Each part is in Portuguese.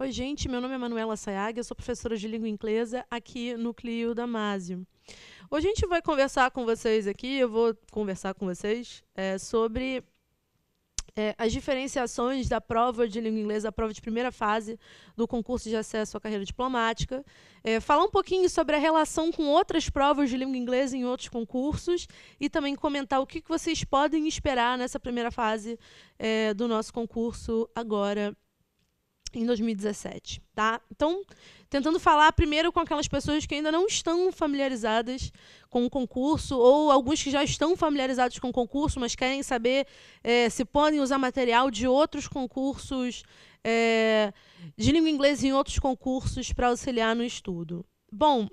Oi, gente, meu nome é Manuela Sayaga, eu sou professora de língua inglesa aqui no Clio Damásio. Hoje a gente vai conversar com vocês aqui, eu vou conversar com vocês é, sobre é, as diferenciações da prova de língua inglesa, a prova de primeira fase do concurso de acesso à carreira diplomática, é, falar um pouquinho sobre a relação com outras provas de língua inglesa em outros concursos e também comentar o que, que vocês podem esperar nessa primeira fase é, do nosso concurso agora em 2017, tá? Então, tentando falar primeiro com aquelas pessoas que ainda não estão familiarizadas com o concurso, ou alguns que já estão familiarizados com o concurso, mas querem saber é, se podem usar material de outros concursos, é, de língua inglesa em outros concursos, para auxiliar no estudo. Bom,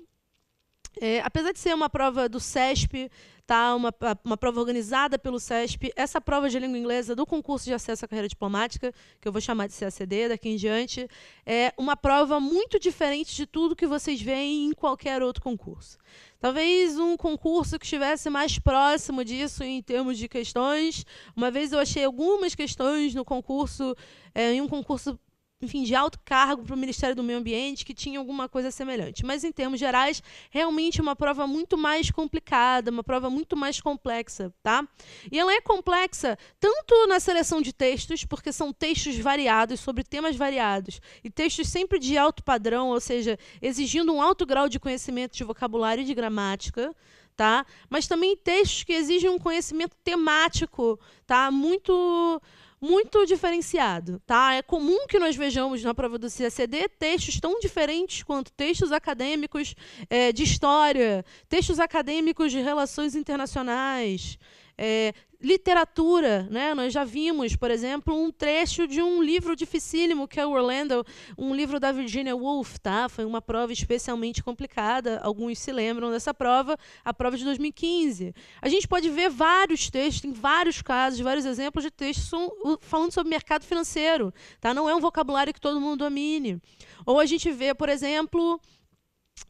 é, apesar de ser uma prova do SESP, tá? Uma, uma, prova organizada pelo SESP, essa prova de língua inglesa do concurso de acesso à carreira diplomática, que eu vou chamar de CACD daqui em diante, é uma prova muito diferente de tudo que vocês veem em qualquer outro concurso. Talvez um concurso que estivesse mais próximo disso em termos de questões. Uma vez eu achei algumas questões no concurso, é, em um concurso enfim, de alto cargo para o Ministério do Meio Ambiente que tinha alguma coisa semelhante. Mas, em termos gerais, realmente é uma prova muito mais complicada, uma prova muito mais complexa, tá? E ela é complexa tanto na seleção de textos, porque são textos variados, sobre temas variados, e textos sempre de alto padrão, ou seja, exigindo um alto grau de conhecimento de vocabulário e de gramática, tá? Mas também textos que exigem um conhecimento temático, tá? Muito muito diferenciado, tá? É comum que nós vejamos na prova do CACD textos tão diferentes quanto textos acadêmicos é, de história, textos acadêmicos de relações internacionais, é, literatura, né? Nós já vimos, por exemplo, um trecho de um livro dificílimo que é o Orlando, um livro da Virginia Woolf, tá? Foi uma prova especialmente complicada. Alguns se lembram dessa prova, a prova de 2015. A gente pode ver vários textos, em vários casos, vários exemplos de textos uh, falando sobre mercado financeiro, tá? Não é um vocabulário que todo mundo domine. Ou a gente vê, por exemplo,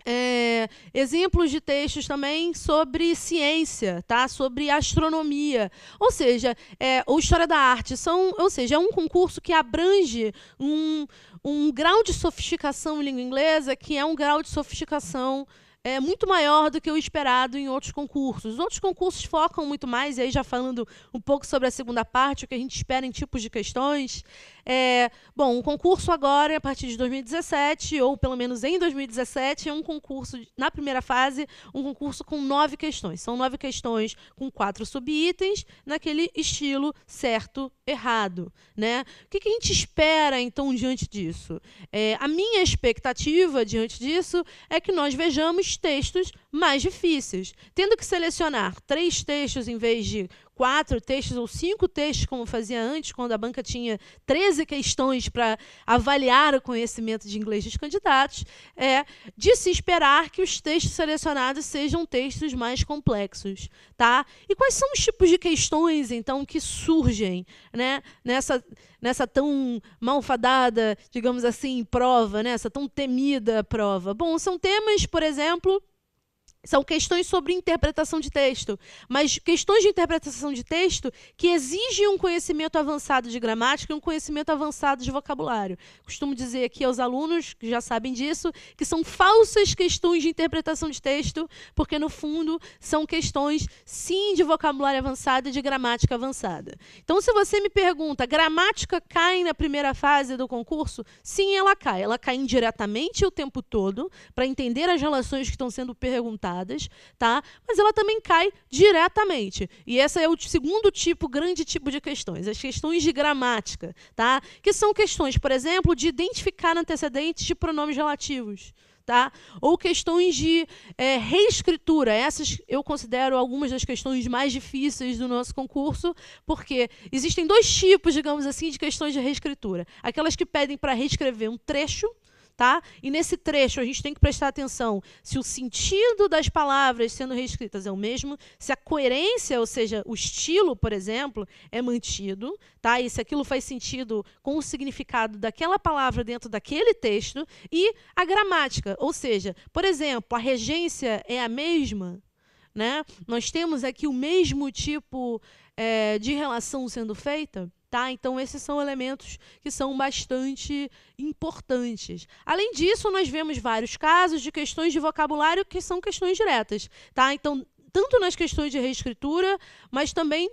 é, exemplos de textos também sobre ciência, tá? Sobre astronomia, ou seja, é, ou história da arte, são, ou seja, é um concurso que abrange um, um grau de sofisticação em língua inglesa que é um grau de sofisticação é muito maior do que o esperado em outros concursos. Os outros concursos focam muito mais, e aí já falando um pouco sobre a segunda parte, o que a gente espera em tipos de questões. É, bom, o concurso agora, a partir de 2017, ou pelo menos em 2017, é um concurso, na primeira fase, um concurso com nove questões. São nove questões com quatro subitens, naquele estilo certo, errado. Né? O que, que a gente espera, então, diante disso? É, a minha expectativa diante disso é que nós vejamos textos mais difíceis, tendo que selecionar três textos em vez de quatro textos ou cinco textos, como fazia antes, quando a banca tinha 13 questões para avaliar o conhecimento de inglês dos candidatos, é de se esperar que os textos selecionados sejam textos mais complexos. Tá? E quais são os tipos de questões, então, que surgem né, nessa, nessa tão malfadada, digamos assim, prova, né, essa tão temida prova? Bom, são temas, por exemplo. São questões sobre interpretação de texto, mas questões de interpretação de texto que exigem um conhecimento avançado de gramática e um conhecimento avançado de vocabulário. Costumo dizer aqui aos alunos, que já sabem disso, que são falsas questões de interpretação de texto, porque no fundo são questões, sim, de vocabulário avançado e de gramática avançada. Então, se você me pergunta, gramática cai na primeira fase do concurso? Sim, ela cai. Ela cai indiretamente o tempo todo, para entender as relações que estão sendo perguntadas tá? Mas ela também cai diretamente. E esse é o segundo tipo, grande tipo de questões, as questões de gramática, tá? Que são questões, por exemplo, de identificar antecedentes de pronomes relativos. Tá? Ou questões de é, reescritura. Essas eu considero algumas das questões mais difíceis do nosso concurso, porque existem dois tipos, digamos assim, de questões de reescritura. Aquelas que pedem para reescrever um trecho tá? E nesse trecho a gente tem que prestar atenção se o sentido das palavras sendo reescritas é o mesmo, se a coerência, ou seja, o estilo, por exemplo, é mantido, tá? E se aquilo faz sentido com o significado daquela palavra dentro daquele texto e a gramática, ou seja, por exemplo, a regência é a mesma, né? Nós temos aqui o mesmo tipo é, de relação sendo feita. Tá? Então, esses são elementos que são bastante importantes. Além disso, nós vemos vários casos de questões de vocabulário que são questões diretas. Tá? Então, tanto nas questões de reescritura, mas também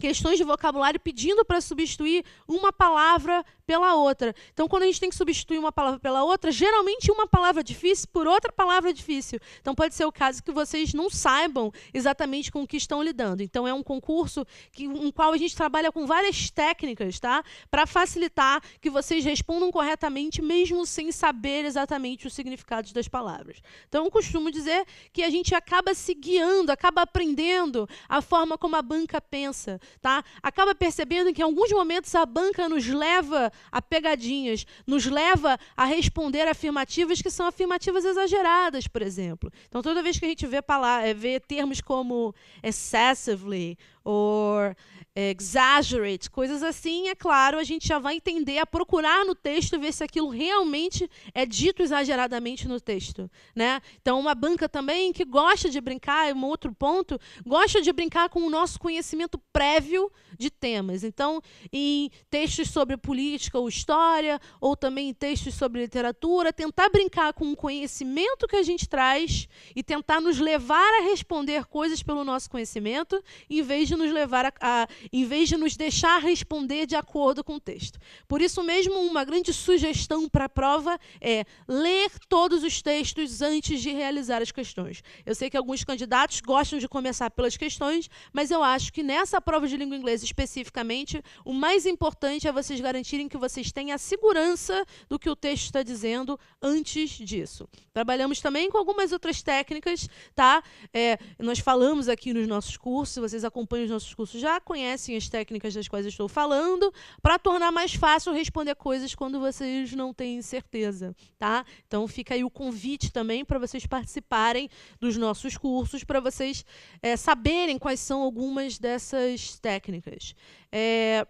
questões de vocabulário pedindo para substituir uma palavra pela outra. Então, quando a gente tem que substituir uma palavra pela outra, geralmente uma palavra difícil por outra palavra difícil. Então, pode ser o caso que vocês não saibam exatamente com o que estão lidando. Então, é um concurso que, em qual a gente trabalha com várias técnicas, tá? Para facilitar que vocês respondam corretamente, mesmo sem saber exatamente os significados das palavras. Então, eu costumo dizer que a gente acaba se guiando, acaba aprendendo a forma como a banca pensa, tá? Acaba percebendo que em alguns momentos a banca nos leva a pegadinhas, nos leva a responder afirmativas que são afirmativas exageradas, por exemplo. Então, toda vez que a gente vê, eh, vê termos como excessively, or exaggerate, coisas assim, é claro, a gente já vai entender a procurar no texto ver se aquilo realmente é dito exageradamente no texto, né? Então uma banca também que gosta de brincar, é um outro ponto, gosta de brincar com o nosso conhecimento prévio de temas. Então, em textos sobre política ou história, ou também em textos sobre literatura, tentar brincar com o conhecimento que a gente traz e tentar nos levar a responder coisas pelo nosso conhecimento, em vez de nos levar a, a em vez de nos deixar responder de acordo com o texto. Por isso mesmo, uma grande sugestão para a prova é ler todos os textos antes de realizar as questões. Eu sei que alguns candidatos gostam de começar pelas questões, mas eu acho que nessa prova de língua inglesa especificamente, o mais importante é vocês garantirem que vocês têm a segurança do que o texto está dizendo antes disso. Trabalhamos também com algumas outras técnicas, tá? É, nós falamos aqui nos nossos cursos, vocês acompanham os nossos cursos já, conhecem conhecem as técnicas das quais estou falando, para tornar mais fácil responder coisas quando vocês não têm certeza, tá? Então fica aí o convite também para vocês participarem dos nossos cursos, para vocês é, saberem quais são algumas dessas técnicas. É,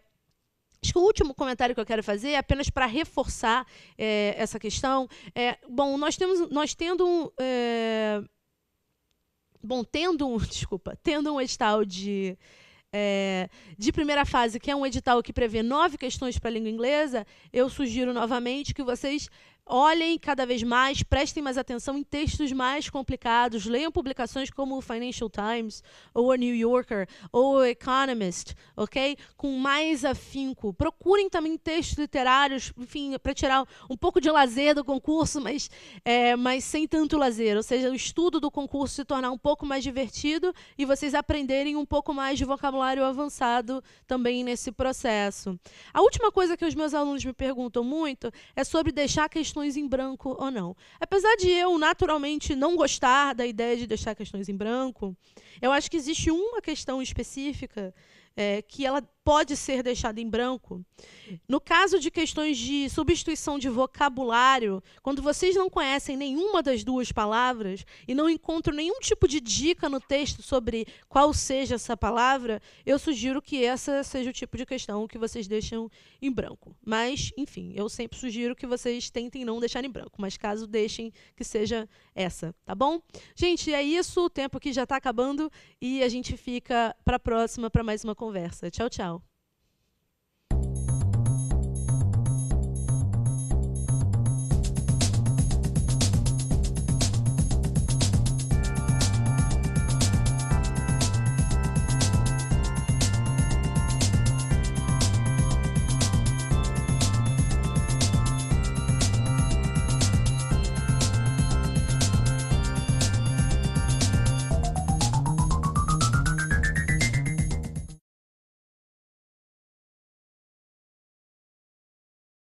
Acho que o último comentário que eu quero fazer, é apenas para reforçar é, essa questão, é bom, nós temos, nós tendo é, bom, tendo um, desculpa, tendo um edital de é, de primeira fase, que é um edital que prevê nove questões para a língua inglesa, eu sugiro novamente que vocês olhem cada vez mais, prestem mais atenção em textos mais complicados, leiam publicações como o Financial Times, ou o New Yorker, ou o Economist, ok? Com mais afinco. Procurem também textos literários, enfim, para tirar um pouco de lazer do concurso, mas, é, mas sem tanto lazer. Ou seja, o estudo do concurso se tornar um pouco mais divertido e vocês aprenderem um pouco mais de vocabulário avançado também nesse processo. A última coisa que os meus alunos me perguntam muito é sobre deixar questões questões em branco ou não. Apesar de eu naturalmente não gostar da ideia de deixar questões em branco, eu acho que existe uma questão específica é, que ela pode ser deixada em branco. No caso de questões de substituição de vocabulário, quando vocês não conhecem nenhuma das duas palavras e não encontram nenhum tipo de dica no texto sobre qual seja essa palavra, eu sugiro que essa seja o tipo de questão que vocês deixam em branco. Mas, enfim, eu sempre sugiro que vocês tentem não deixar em branco, mas caso deixem que seja essa, tá bom? Gente, é isso, o tempo aqui já está acabando e a gente fica para a próxima para mais uma conversa. Tchau, tchau.